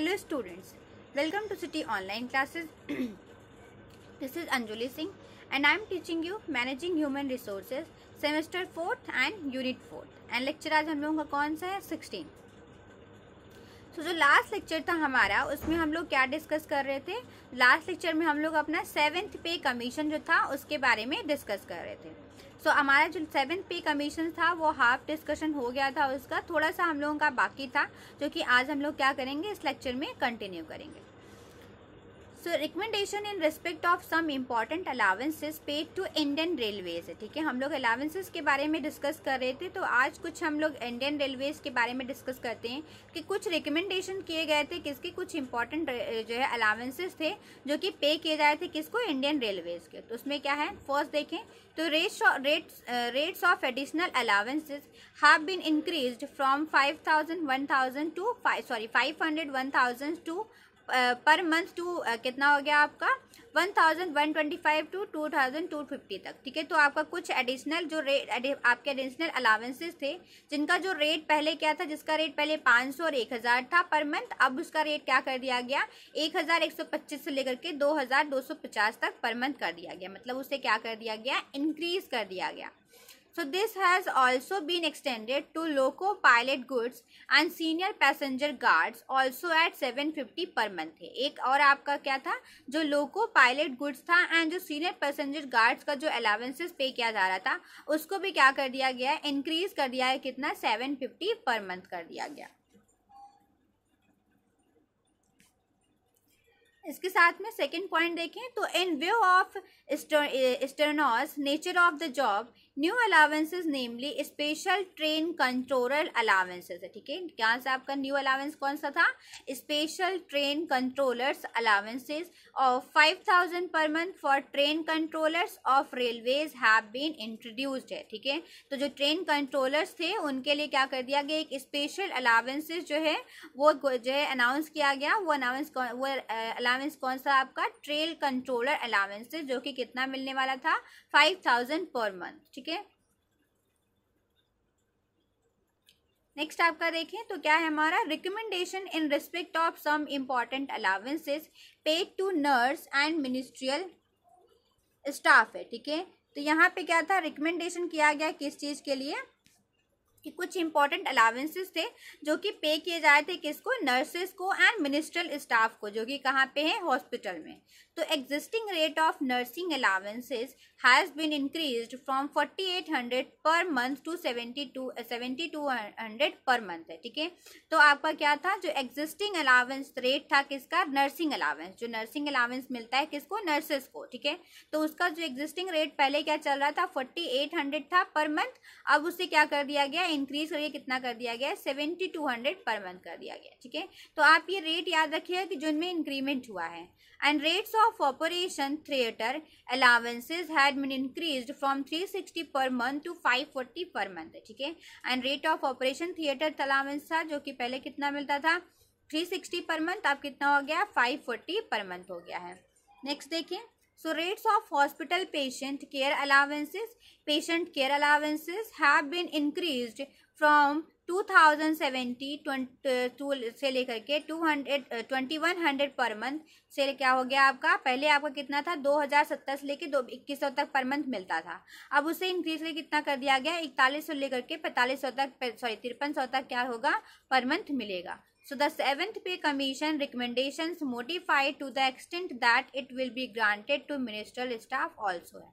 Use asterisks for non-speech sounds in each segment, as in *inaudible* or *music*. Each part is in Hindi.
Hello students, welcome to City Online Classes. *clears throat* this is Anjali Singh and I am teaching you Managing Human Resources, Semester 4th and Unit 4th. And lecture आज हम लोगों का 16th. सो so, जो लास्ट लेक्चर था हमारा उसमें हम लोग क्या डिस्कस कर रहे थे लास्ट लेक्चर में हम लोग अपना सेवन्थ पे कमीशन जो था उसके बारे में डिस्कस कर रहे थे सो so, हमारा जो सेवन्थ पे कमीशन था वो हाफ डिस्कशन हो गया था उसका थोड़ा सा हम लोगों का बाकी था जो कि आज हम लोग क्या करेंगे इस लेक्चर में कंटिन्यू करेंगे so recommendation in respect of some important allowances paid to Indian railways ठीक है हम लोग अलावेंसेज के बारे में डिस्कस कर रहे थे तो आज कुछ हम लोग इंडियन रेलवेज के बारे में डिस्कस करते हैं कि कुछ रिकमेंडेशन किए गए थे किसके कुछ इम्पॉर्टेंट जो है अलावेंसेज थे जो कि पे किए जाए थे किसको इंडियन रेलवेज के तो उसमें क्या है फर्स्ट देखें तो rates rates rates of additional allowances have been increase from five thousand one thousand to sorry five hundred one thousand to per month to कितना हो गया आपका one thousand one twenty five to two thousand two fifty तक ठीक है तो आपका कुछ एडिशनल जो रेट आपके एडिशनल अलावेंसेज थे जिनका जो रेट पहले क्या था जिसका रेट पहले पाँच सौ और एक हज़ार था पर मंथ अब उसका रेट क्या कर दिया गया एक हज़ार एक सौ पच्चीस से लेकर के दो हज़ार दो सौ पचास तक पर मंथ कर दिया गया मतलब उसे क्या कर दिया गया इंक्रीज कर दिया गया this this has also been extended to loco pilot goods and senior passenger guards also at 750 per month है एक और आपका क्या था जो लोको पायलट गुड्स था एंड जो सीनियर पैसेंजर गार्ड्स का जो अलावेंसेस पे किया जा रहा था उसको भी क्या कर दिया गया है इंक्रीज कर दिया है कितना फिफ्टी पर मंथ कर दिया गया इसके साथ में सेकेंड पॉइंट देखें तो in view of strenuous nature of the job new allowances namely special train controller allowances है ठीक है क्या से आपका न्यू अलावेंस कौन सा था स्पेशल ट्रेन कंट्रोलर्स अलावेंसेज और five thousand per month for train controllers of railways have been introduced है ठीक है तो जो ट्रेन कंट्रोलर्स थे उनके लिए क्या कर दिया गया एक स्पेशल अलावेंसेज जो है वो जो है अनाउंस किया गया वो अनाउंस वो अलावेंस कौन सा आपका ट्रेल कंट्रोलर अलावेंसेज जो कि कितना मिलने वाला था फाइव थाउजेंड पर मंथ ठीक है ओके नेक्स्ट आपका देखें तो क्या है हमारा recommendation in respect of some important allowances paid to nurse and ministerial staff है ठीक है तो यहाँ पे क्या था रिकमेंडेशन किया गया किस चीज़ के लिए कि कुछ इंपॉर्टेंट अलाउंसेस थे जो कि पे किए जाए थे किसको नर्सेस को एंड मिनिस्ट्रियल स्टाफ को जो कि कहाँ पे है हॉस्पिटल में the existing rate of nursing allowances has been increased from 4800 पर मंथ टू 72 7200 पर मंथ है ठीक है तो आपका क्या था जो एग्जिस्टिंग अलावेंस रेट था किसका नर्सिंग अलावेंस जो नर्सिंग अलावेंस मिलता है किसको नर्सेस को ठीक है तो उसका जो एग्जिस्टिंग रेट पहले क्या चल रहा था 4800 था पर मंथ अब उसे क्या कर दिया गया इंक्रीज करके कितना कर दिया गया 7200 पर मंथ कर दिया गया ठीक है तो आप ये रेट याद रखिए कि जिनमें इंक्रीमेंट हुआ है and rates of of operation theater allowances had been increased from 360 per month to 540 per month ठीक है and rate of operation theatre allowance था जो कि पहले कितना मिलता था 360 सिक्सटी पर मंथ अब कितना हो गया फाइव फोर्टी पर मंथ हो गया है नेक्स्ट देखिए so rates of hospital patient care allowances, patient care allowances have been increased from 2070 20, से लेकर के 200 2100 पर मंथ से क्या हो गया आपका पहले आपका कितना था 2070 से लेकर दो इक्कीस तक पर मंथ मिलता था अब उसे इंक्रीज ले कितना कर दिया गया इकतालीस सौ लेकर के पैंतालीस सौ तक सॉरी तिरपन सौ तक क्या होगा पर मंथ मिलेगा So the seventh pay commission recommendations modified to the extent that it will be granted to ministerial staff also है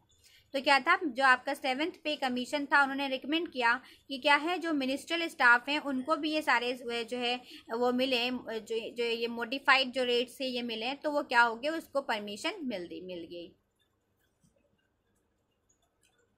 तो क्या था जो आपका सेवेंथ पे कमीशन था उन्होंने रिकमेंड किया कि क्या है जो मिनिस्ट्रल स्टाफ हैं उनको भी ये सारे जो है वो मिले जो जो ये मोडिफाइड जो रेट से ये मिले तो वो क्या हो गया उसको परमिशन मिल दी मिल गई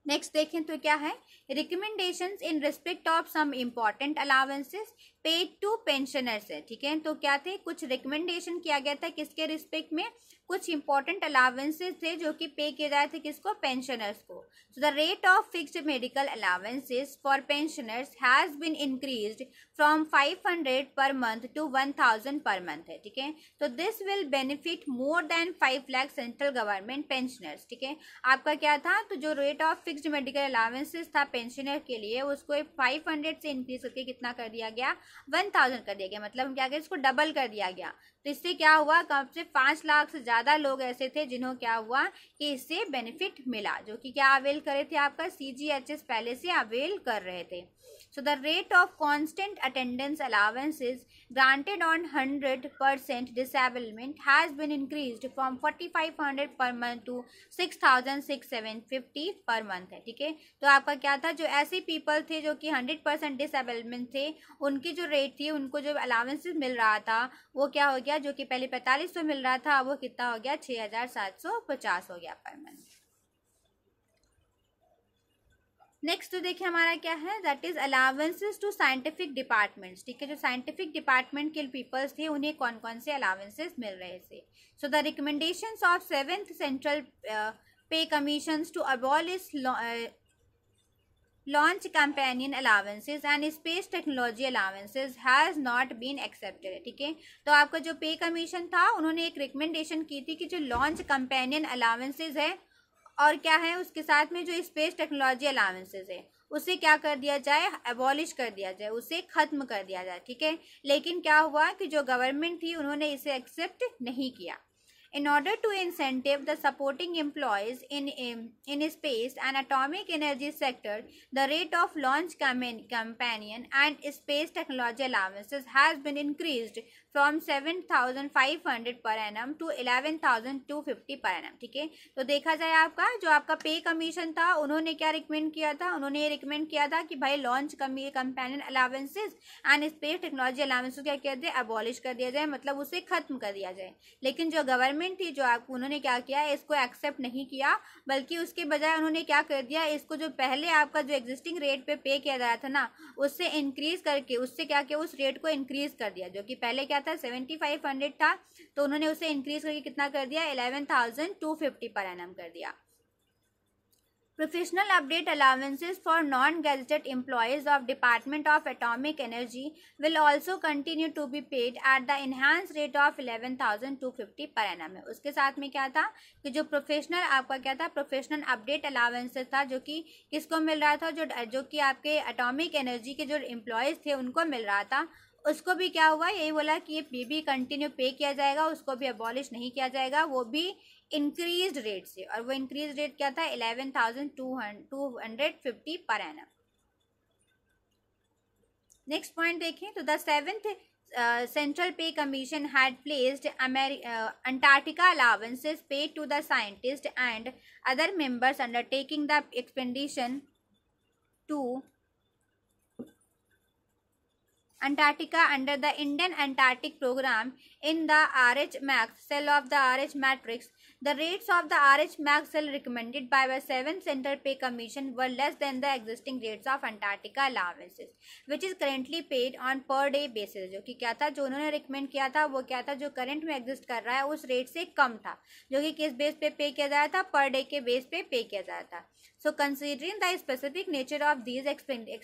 नेक्स्ट देखें तो क्या है recommendations in respect of some important allowances paid to pensioners है ठीक है तो क्या थे कुछ रिकमेंडेशन किया गया था किसके रिस्पेक्ट में कुछ इंपॉर्टेंट अलावेंसेज थे जो कि पे किए जाए थे किसको पेंशनर्स को so the rate of fix medical allowances for pensioners has been increase from 500 per month to 1000 per month है ठीक है तो this will benefit more than 5 lakh central government pensioners ठीक है आपका क्या था तो जो rate of fix medical allowances था पेंशनर के लिए उसको फाइव से इंक्रीज करके कितना कर दिया गया वन थाउजेंड कर दिया गया मतलब हम क्या करें इसको डबल कर दिया गया तो इससे क्या हुआ कम से पाँच लाख से ज़्यादा लोग ऐसे थे जिन्हों क्या हुआ कि इससे बेनिफिट मिला जो कि क्या अवेल करे थे आपका सी पहले से अवेल कर रहे थे So the rate of constant attendance allowances granted on 100% disablement has been increased from 4500 per month to 6650 per month है ठीक है तो आपका क्या था जो ऐसे पीपल थे जो कि 100 परसेंट डिसबलमेंट थे उनकी जो रेट थी उनको जो अलावेंसेस मिल रहा था वो क्या हो गया जो कि पहले पैंतालीस सौ मिल रहा था वो कितना हो गया छः हज़ार सात सौ पचास हो गया पर मंथ नेक्स्ट तो देखिए हमारा क्या है that is allowances to scientific departments ठीक है जो साइंटिफिक डिपार्टमेंट के पीपल्स थे उन्हें कौन कौन से अलावेंसेज मिल रहे थे so the recommendation of seventh central pay commission to is launch companion allowances and space technology allowances has not been accepted ठीक है तो आपका जो पे कमीशन था उन्होंने एक रिकमेंडेशन की थी कि जो लॉन्च कंपेनियन अलावेंसेज है और क्या है उसके साथ में जो स्पेस टेक्नोलॉजी अलाउंसेज है उसे क्या कर दिया जाए एबॉलिश कर दिया जाए उसे ख़त्म कर दिया जाए ठीक है लेकिन क्या हुआ कि जो गवर्नमेंट थी उन्होंने इसे एक्सेप्ट नहीं किया in order to incentive the supporting employees in in space and atomic energy sector the rate of launch companion and space technology allowances has been increase from seven thousand five hundred per N M to eleven thousand two fifty per N M ठीक है तो देखा जाए आपका जो आपका पे कमीशन था उन्होंने क्या रिकमेंड किया था उन्होंने ये रिकमेंड किया था कि भाई लॉन्च कमी companion allowances and space technology allowance को क्या किया जाए अबॉलिश कर दिया जाए मतलब उसे खत्म कर दिया जाए लेकिन जो गवर्नमेंट थी जो आप उन्होंने क्या किया इसको एक्सेप्ट नहीं किया बल्कि उसके बजाय उन्होंने क्या कर दिया इसको जो पहले आपका जो एग्जिस्टिंग रेट पे पे किया जा रहा था ना उससे इंक्रीज करके उससे क्या किया उस रेट को इंक्रीज कर दिया जो कि पहले क्या कितना था सेवेंटी फाइव हंड्रेड था तो उन्होंने उसे इंक्रीज करके कितना कर दिया eleven thousand two fifty per an कर दिया professional update allowances for non allowances for non-gazetted employees of Department of Atomic Energy will also continue to be paid at the enhanced rate of 11,250 per annum है उसके साथ में क्या था कि जो प्रोफेशनल आपका क्या था प्रोफेशनल अपडेट अलाउंसेज था जो कि किसको मिल रहा था जो जो कि आपके अटोमिक एनर्जी के जो एम्प्लॉयज़ थे उनको मिल रहा था उसको भी क्या हुआ यही बोला कि ये पी भी कंटिन्यू पे किया जाएगा उसको भी अबॉलिश नहीं किया जाएगा वो भी इंक्रीज रेट से और वो इंक्रीज रेट क्या था eleven thousand two two hundred fifty per an next point देखें तो the seventh central pay commission had placed Antarctica allowances paid to the scientist and other members undertaking the expedition to Antarctica under the Indian Antarctic Program in the RH Max cell of the RH matrix. The rates of the RH Max cell recommended by the Seven Central Pay Commission were less than the existing rates of Antarctica allowances, which is currently paid on per day basis. जो कि क्या था जो उन्होंने recommend किया था वो क्या था जो current में exist कर रहा है उस rate से कम था जो कि किस base पे pay किया जा रहा था पर डे के बेस पे पे किया जा So considering the specific nature of these of these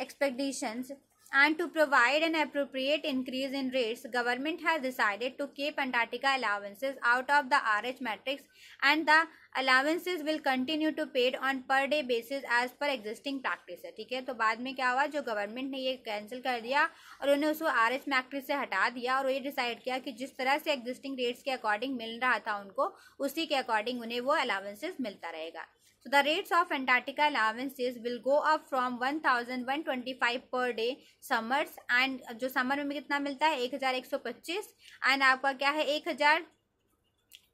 expectations and to provide an appropriate increase in rates, government has decided to keep Antarctica allowances out of the RH matrix and the allowances will continue to paid on per day basis as per existing practice है ठीक है तो बाद में क्या हुआ जो गवर्नमेंट ने ये कैंसिल कर दिया और उन्होंने उसको आर एच मैक्ट्रिक से हटा दिया और ये डिसाइड किया कि जिस तरह से एग्जिस्टिंग रेट्स के अकॉर्डिंग मिल रहा था उनको उसी के अकॉर्डिंग उन्हें वो अलाउंसेज मिलता रहेगा So the rates of Antarctica allowances will go up from 1125 per day summers and जो समर में कितना मिलता है 1125 एंड आपका क्या है 1000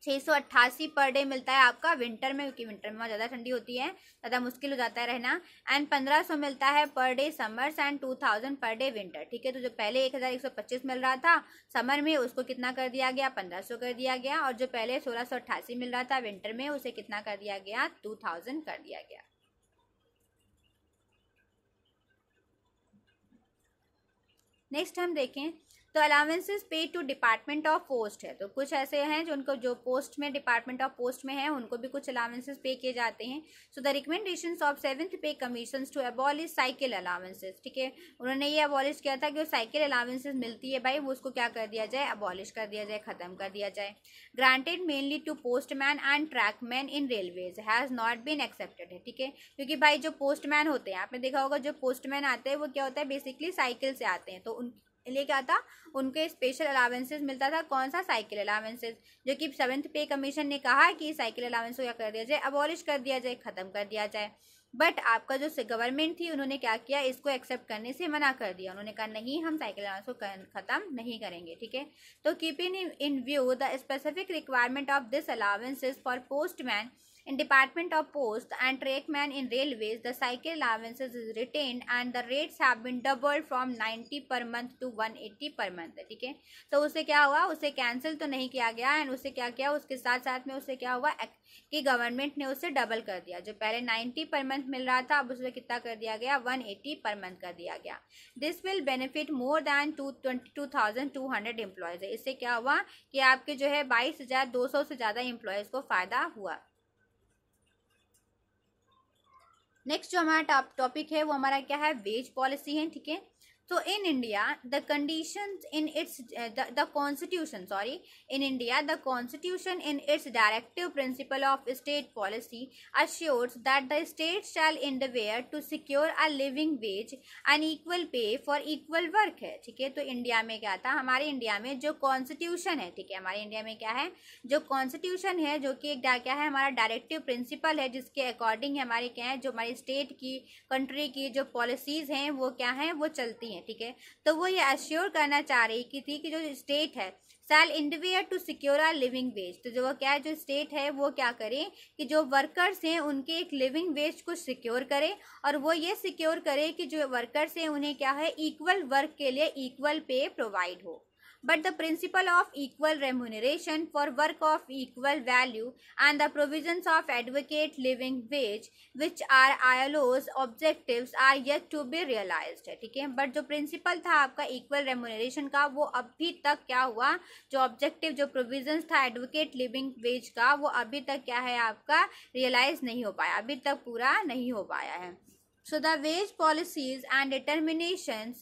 छः सौ अट्ठासी पर डे मिलता है आपका विंटर में क्योंकि विंटर में ज़्यादा ठंडी होती है ज़्यादा मुश्किल हो जाता है रहना एंड पंद्रह सौ मिलता है per day summers and two thousand per day winter ठीक है तो जो पहले एक हज़ार एक सौ पच्चीस मिल रहा था समर में उसको कितना कर दिया गया पंद्रह सौ कर दिया गया और जो पहले सोलह सौ अट्ठासी मिल रहा था विंटर में उसे कितना कर दिया गया टू थाउजेंड कर दिया गया नेक्स्ट हम देखें तो allowances paid to department of post है तो कुछ ऐसे हैं जो उनको जो पोस्ट में डिपार्टमेंट ऑफ पोस्ट में है उनको भी कुछ अलाउंसेज पे किए जाते हैं so the recommendation of seventh pay commission to abolish cycle allowances ठीक है उन्होंने ये अबॉलिश किया था कि साइकिल अलाउंसेज मिलती है भाई वो उसको क्या कर दिया जाए अबॉलिश कर दिया जाए ख़त्म कर दिया जाए granted mainly to postman and man in railways has not been accepted है ठीक है क्योंकि भाई जो पोस्टमैन होते हैं आपने देखा होगा जो पोस्टमैन आते हैं वो क्या होता है बेसिकली साइकिल से आते हैं तो उन लिए क्या था उनके स्पेशल अलावेंसेज मिलता था कौन सा साइकिल अलावेंसेज जो कि सेवन्थ पे कमीशन ने कहा कि साइकिल अलावेंस को क्या कर दिया जाए अबॉलिश कर दिया जाए ख़त्म कर दिया जाए बट आपका जो गवर्नमेंट थी उन्होंने क्या किया इसको एक्सेप्ट करने से मना कर दिया उन्होंने कहा नहीं हम साइकिल अलाउंस को ख़त्म नहीं करेंगे ठीक है तो keeping in view the specific requirement of this allowances for postman In Department of post and Trackman in Railways, the cycle allowances is retained and the rates have been doubled from 90 per month to 180 per month. ठीक है तो उसे क्या हुआ उसे कैंसिल तो नहीं किया गया एंड उसे क्या किया उसके साथ साथ में उसे क्या हुआ कि गवर्नमेंट ने उसे डबल कर दिया जो पहले 90 पर मंथ मिल रहा था अब उसे कितना कर दिया गया 180 पर मंथ कर दिया गया this will benefit more than two twenty two thousand two hundred employees इससे क्या हुआ कि आपके जो है बाईस हज़ार दो सौ से ज़्यादा एम्प्लॉयज़ को फ़ायदा हुआ नेक्स्ट जो हमारा टॉपिक है वो हमारा क्या है वेज पॉलिसी है ठीक है so in india the conditions in its uh, the, the constitution sorry in india the constitution in its directive principle of state policy assures that the state shall endeavor to secure a living wage and equal pay for equal work है ठीक है तो इंडिया में क्या था हमारे इंडिया में जो कॉन्स्टिट्यूशन है ठीक है हमारे इंडिया में क्या है जो कॉन्स्टिट्यूशन है जो कि क्या है हमारा डायरेक्टिव प्रिंसिपल है जिसके अकॉर्डिंग हमारे क्या है जो हमारी स्टेट की कंट्री की जो पॉलिसीज़ हैं वो क्या हैं वो चलती हैं है ठीक है तो वो ये एश्योर करना चाह रही कि थी कि जो स्टेट है shall endeavour to secure our living wage तो जो वो क्या है जो स्टेट है वो क्या करें कि जो वर्कर्स हैं उनके एक लिविंग वेज को सिक्योर करें और वो ये सिक्योर करें कि जो वर्कर्स हैं उन्हें क्या है इक्वल वर्क के लिए इक्वल पे प्रोवाइड हो but the principle of equal remuneration for work of equal value and the provisions of adequate living wage which are ILO's objectives are yet to be realized ठीक है बट जो प्रिंसिपल था आपका इक्वल रेमुनरेशन का वो अभी तक क्या हुआ जो ऑब्जेक्टिव जो प्रोविजंस था एडवोकेट लिविंग वेज का वो अभी तक क्या है आपका रियलाइज नहीं हो पाया अभी तक पूरा नहीं हो पाया है so the wage policies and determinations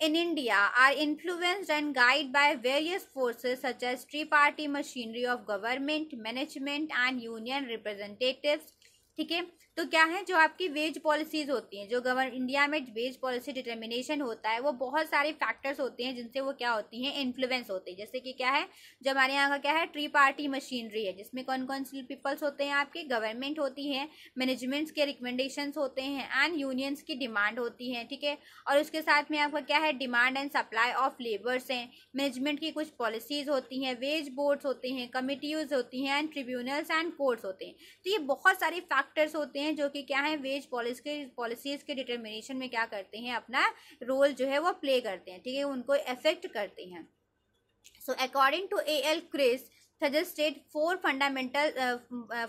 in India are influenced and guided by various forces such as three-party machinery of government, management and union representatives ठीक है तो क्या है जो आपकी वेज पॉलिसीज होती हैं जो गवर्न इंडिया में वेज पॉलिसी डिटर्मिनेशन होता है वो बहुत सारे फैक्टर्स होते हैं जिनसे वो क्या होती हैं इन्फ्लुएंस होते हैं जैसे कि क्या है जो हमारे यहाँ का क्या है ट्री पार्टी मशीनरी है जिसमें कौन कौन से पीपल्स होते हैं आपके गवर्नमेंट होती है मैनेजमेंट्स के रिकमेंडेशन होते हैं एंड यूनियंस की डिमांड होती है ठीक है और उसके साथ में आपका क्या है demand and supply of labours हैं मैनेजमेंट की कुछ पॉलिसीज होती हैं वेज बोर्ड्स होते हैं कमिटीज होती हैं एंड ट्रिब्यूनल्स एंड कोर्ट्स होते हैं तो ये बहुत सारे फैक्टर्स फैक्टर्स होते हैं जो कि क्या है वेज पॉलिसी के पॉलिसीज़ के डिटर्मिनेशन में क्या करते हैं अपना रोल जो है वो प्ले करते हैं ठीक है उनको इफेक्ट करते हैं so according to A L Kress suggested four fundamental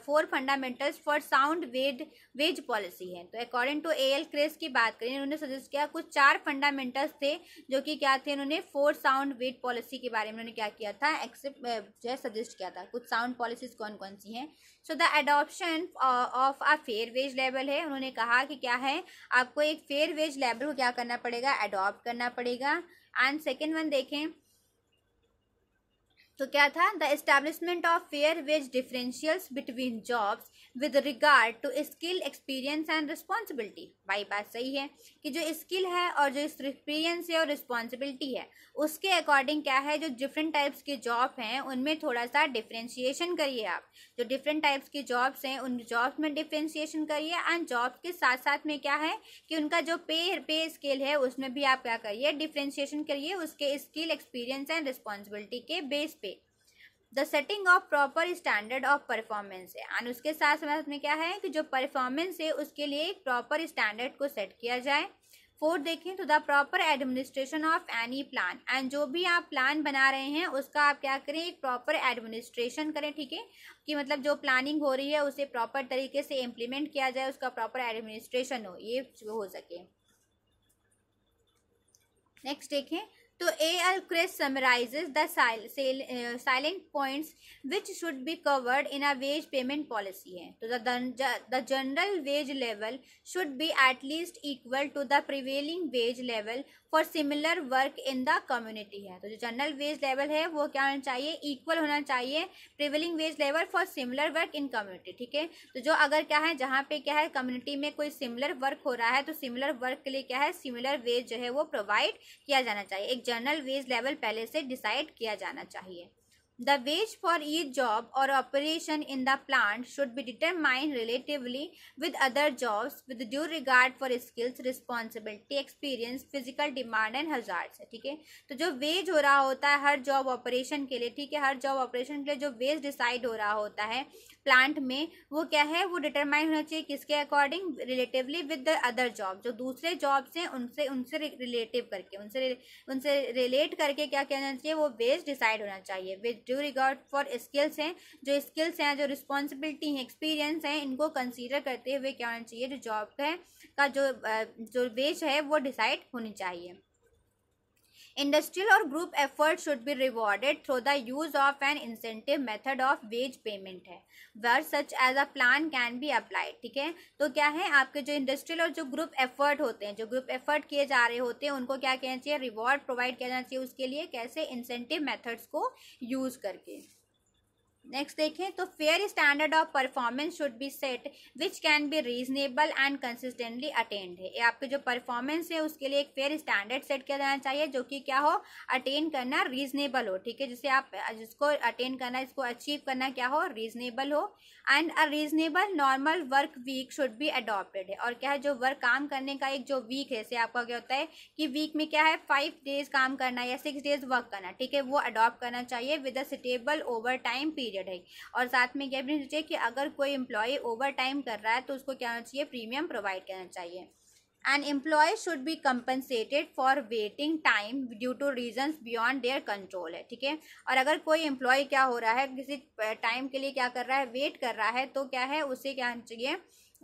four fundamentals for sound wage wage policy है तो according to A L Kress की बात करें इन्होंने सजेस्ट किया कुछ चार फंडामेंटल्स थे जो कि क्या थे इन्होंने फोर साउंड वेज पॉलिसी के बारे में उन्होंने क्या किया था एक्सेप्ट uh, जो है सजेस्ट किया था कुछ साउंड पॉलिसीज कौन कौन सी हैं so the adoption of a fair wage level है उन्होंने कहा कि क्या है आपको एक फेयर वेज लेवल को क्या करना पड़ेगा एडॉप्ट करना पड़ेगा एंड सेकेंड वन देखें तो क्या था the establishment of fair wage differentials between jobs with regard to skill experience and responsibility भाई बात सही है कि जो स्किल है और जो एक्सपीरियंस है और रिस्पॉन्सिबिलिटी है उसके अकॉर्डिंग क्या है जो डिफरेंट टाइप्स के जॉब हैं उनमें थोड़ा सा डिफ्रेंशिएशन करिए आप जो डिफरेंट टाइप्स के जॉब्स हैं उन जॉब्स में डिफ्रेंशिएशन करिए एंड जॉब के साथ साथ में क्या है कि उनका जो पे पे स्केल है उसमें भी आप क्या करिए डिफ्रेंशिएशन करिए उसके स्किल एक्सपीरियंस एंड रिस्पॉन्सिबिलिटी के बेस पे the setting of proper standard of performance है एंड उसके साथ साथ में क्या है कि जो परफॉर्मेंस है उसके लिए एक प्रॉपर स्टैंडर्ड को सेट किया जाए फोर्थ देखें तो the proper administration of any plan and जो भी आप प्लान बना रहे हैं उसका आप क्या करें एक प्रॉपर एडमिनिस्ट्रेशन करें ठीक है कि मतलब जो प्लानिंग हो रही है उसे प्रॉपर तरीके से इम्प्लीमेंट किया जाए उसका प्रॉपर एडमिनिस्ट्रेशन हो ये हो सके नेक्स्ट देखें So A.L. Chris summarizes the uh, silent points which should be covered in a wage payment policy. So the general wage level should be at least equal to the prevailing wage level for similar work in the community है तो जो जनरल वेज लेवल है वो क्या होना चाहिए इक्वल होना चाहिए prevailing wage level for similar work in community ठीक है तो जो अगर क्या है जहाँ पे क्या है कम्युनिटी में कोई सिमिलर वर्क हो रहा है तो सिमिलर वर्क के लिए क्या है सिमिलर वेज जो है वो प्रोवाइड किया जाना चाहिए एक जनरल वेज लेवल पहले से डिसाइड किया जाना चाहिए the wage for each job और operation in the plant should be determined relatively with other jobs with due regard for skills responsibility experience physical demand and हज़ार है ठीक है तो जो वेज हो रहा होता है हर जॉब ऑपरेशन के लिए ठीक है हर जॉब ऑपरेशन के लिए जो वेज डिसाइड हो रहा होता है प्लांट में वो क्या है वो डिटरमाइन होना चाहिए किसके according relatively with the other job जो दूसरे जॉब्स हैं उनसे उनसे रिलेटिव करके उनसे उनसे रिलेट करके क्या कहना चाहिए वो बेस डिसाइड होना चाहिए with due regard for skills हैं जो स्किल्स हैं जो रिस्पॉन्सिबिलिटी हैं एक्सपीरियंस हैं इनको कंसिडर करते हुए क्या होना चाहिए जो जॉब है का जो जो वेज है वो डिसाइड होनी चाहिए इंडस्ट्रियल और group effort should be rewarded through the use of an incentive method of wage payment है where such as a plan can be applied ठीक है तो क्या है आपके जो इंडस्ट्रियल और जो ग्रुप एफर्ट होते हैं जो ग्रुप एफर्ट किए जा रहे होते हैं उनको क्या कहना चाहिए रिवॉर्ड प्रोवाइड किया जाना चाहिए उसके लिए कैसे इंसेंटिव मेथड्स को यूज करके नेक्स्ट देखें तो fair standard of performance should be set which can be reasonable and consistently attained है ये आपके जो परफॉर्मेंस है उसके लिए एक फेयर स्टैंडर्ड सेट किया जाना चाहिए जो कि क्या हो अटेन करना रीजनेबल हो ठीक है जिसे आप जिसको अटेन करना इसको अचीव करना क्या हो रीजनेबल हो and a reasonable normal work week should be adopted है और क्या है जो वर्क काम करने का एक जो वीक है जैसे आपका क्या होता है कि वीक में क्या है फाइव डेज काम करना या सिक्स डेज वर्क करना ठीक है वो अडॉप्ट करना चाहिए with a suitable overtime period period है और साथ में यह भी होना चाहिए कि अगर कोई एम्प्लॉय ओवर टाइम कर रहा है तो उसको क्या होना चाहिए प्रीमियम प्रोवाइड करना चाहिए and employ should be compensated for waiting time due to reasons beyond their control है ठीक है और अगर कोई एम्प्लॉय क्या हो रहा है किसी टाइम के लिए क्या कर रहा है वेट कर रहा है तो क्या है उसे क्या होना चाहिए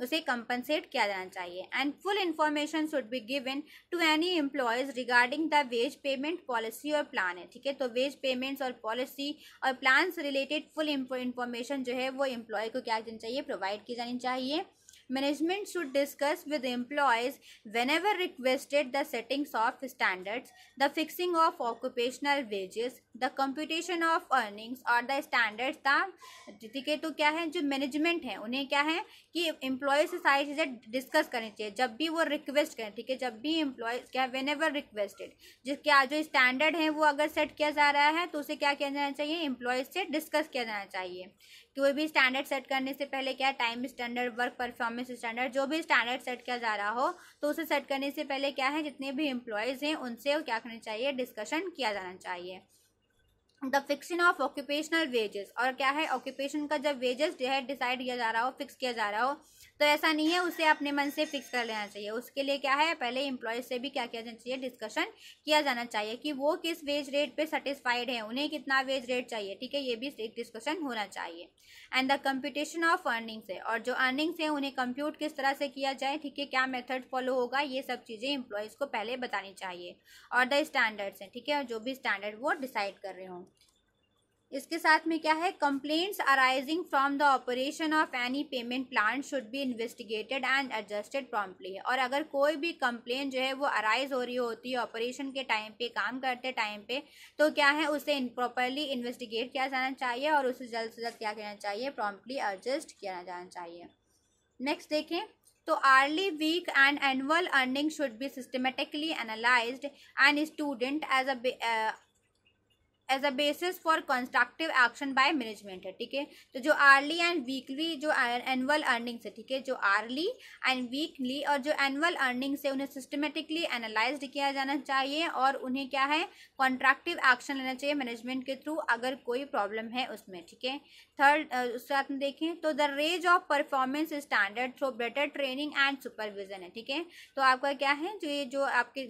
उसे कंपनसेट किया जाना चाहिए and full information should be given to any employees regarding the wage payment policy और प्लान है ठीक है तो वेज पेमेंट्स और पॉलिसी और प्लान से रिलेटेड फुल इंफॉर्मेशन जो है वो एम्प्लॉय को क्या देनी चाहिए प्रोवाइड की जानी चाहिए Management should discuss with employees whenever requested the settings of standards, the fixing of occupational wages, the computation of earnings or the standards the ठीक है तो क्या है जो मैनेजमेंट है उन्हें क्या है कि एम्प्लॉय से सारी चीज़ें डिस्कस करनी चाहिए जब भी वो रिक्वेस्ट करें ठीक है जब भी एम्प्लॉय क्या है वेन रिक्वेस्टेड जिसके जो स्टैंडर्ड है वो अगर सेट किया जा रहा है तो उसे क्या किया जाना चाहिए एम्प्लॉयज से डिस्कस किया जाना चाहिए कोई भी स्टैंडर्ड सेट करने से पहले क्या time standard work performance standard जो भी स्टैंडर्ड सेट किया जा रहा हो तो उसे सेट करने से पहले क्या है जितने भी एम्प्लॉयज़ हैं उनसे क्या करना चाहिए डिस्कशन किया जाना चाहिए the fixing of occupational wages और क्या है ऑक्यूपेशन का जब वेजेस जो है डिसाइड किया जा रहा हो फिक्स किया जा रहा हो तो ऐसा नहीं है उसे अपने मन से फिक्स कर लेना चाहिए उसके लिए क्या है पहले एम्प्लॉय से भी क्या किया जाना चाहिए डिस्कशन किया जाना चाहिए कि वो किस वेज रेट पे सेटिस्फाइड है उन्हें कितना वेज रेट चाहिए ठीक है ये भी एक डिस्कशन होना चाहिए and the competition of earnings है और जो अर्निंग्स है उन्हें कंप्यूट किस तरह से किया जाए ठीक है क्या मेथड फॉलो होगा ये सब चीज़ें इम्प्लॉयज़ को पहले बतानी चाहिए और द स्टैंडर्ड्स हैं ठीक है और जो भी स्टैंडर्ड वो डिसाइड कर रहे हों इसके साथ में क्या है complaints arising from the operation of any payment plan should be investigated and adjusted promptly और अगर कोई भी कंप्लेंट जो है वो अराइज हो रही होती है ऑपरेशन के टाइम पे काम करते टाइम पे तो क्या है उसे प्रॉपरली इन्वेस्टिगेट किया जाना चाहिए और उसे जल्द से जल्द क्या करना चाहिए प्रॉम्प्टली एडजस्ट किया जाना चाहिए नेक्स्ट देखें तो hourly week and annual earning should be systematically analysed and studied as a as a basis for constructive action by management है ठीक है तो जो आर्ली एंड वीकली जो एनुअल अर्निंग्स है ठीक है जो आर्ली एंड वीकली और जो एनुअल अर्निंग्स है उन्हें सिस्टमेटिकली एनालाइज किया जाना चाहिए और उन्हें क्या है कॉन्ट्रैक्टिव एक्शन लेना चाहिए मैनेजमेंट के थ्रू अगर कोई प्रॉब्लम है उसमें ठीक है थर्ड उसके साथ में देखें तो the raise of performance standard through better training and supervision है ठीक है तो आपका क्या है जो ये जो आपके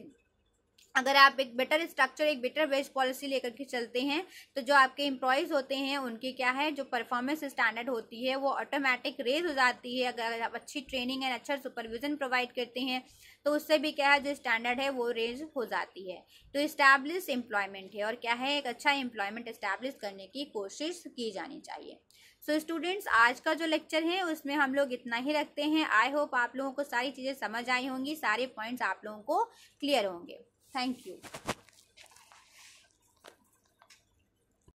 अगर आप एक बेटर स्ट्रक्चर एक बेटर वेज पॉलिसी लेकर के चलते हैं तो जो आपके एम्प्लॉयज़ होते हैं उनकी क्या है जो परफॉर्मेंस स्टैंडर्ड होती है वो ऑटोमेटिक रेज हो जाती है अगर आप अच्छी ट्रेनिंग एंड अच्छा सुपरविज़न प्रोवाइड करते हैं तो उससे भी क्या है जो स्टैंडर्ड है वो रेज हो जाती है तो इस्टेब्लिश एम्प्लॉयमेंट है और क्या है एक अच्छा एम्प्लॉयमेंट इस्टेब्लिश करने की कोशिश की जानी चाहिए सो so, स्टूडेंट्स आज का जो लेक्चर है उसमें हम लोग इतना ही रखते हैं आई होप आप लोगों को सारी चीज़ें समझ आई होंगी सारे पॉइंट्स आप लोगों को क्लियर होंगे Thank you.